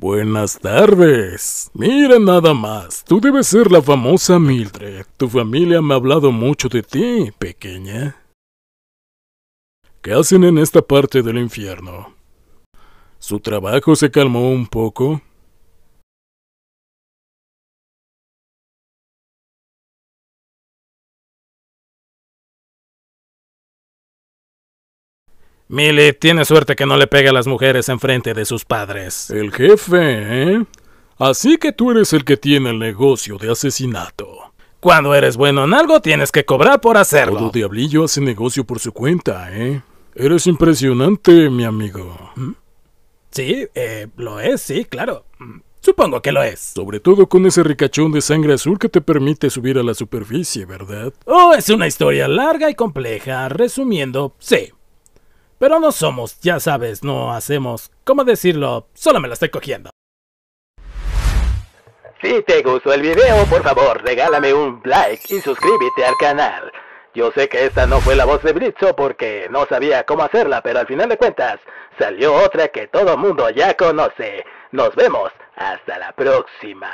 Buenas tardes. Mira nada más, tú debes ser la famosa Mildred. Tu familia me ha hablado mucho de ti, pequeña. ¿Qué hacen en esta parte del infierno? Su trabajo se calmó un poco. Millie, tiene suerte que no le pegue a las mujeres enfrente de sus padres. El jefe, ¿eh? Así que tú eres el que tiene el negocio de asesinato. Cuando eres bueno en algo, tienes que cobrar por hacerlo. Todo diablillo hace negocio por su cuenta, ¿eh? Eres impresionante, mi amigo. ¿Mm? Sí, eh, lo es, sí, claro. Mm, supongo que lo es. Sobre todo con ese ricachón de sangre azul que te permite subir a la superficie, ¿verdad? Oh, es una historia larga y compleja. Resumiendo, sí. Pero no somos, ya sabes, no hacemos. ¿Cómo decirlo? Solo me la estoy cogiendo. Si te gustó el video, por favor, regálame un like y suscríbete al canal. Yo sé que esta no fue la voz de Britzo porque no sabía cómo hacerla, pero al final de cuentas salió otra que todo mundo ya conoce. Nos vemos, hasta la próxima.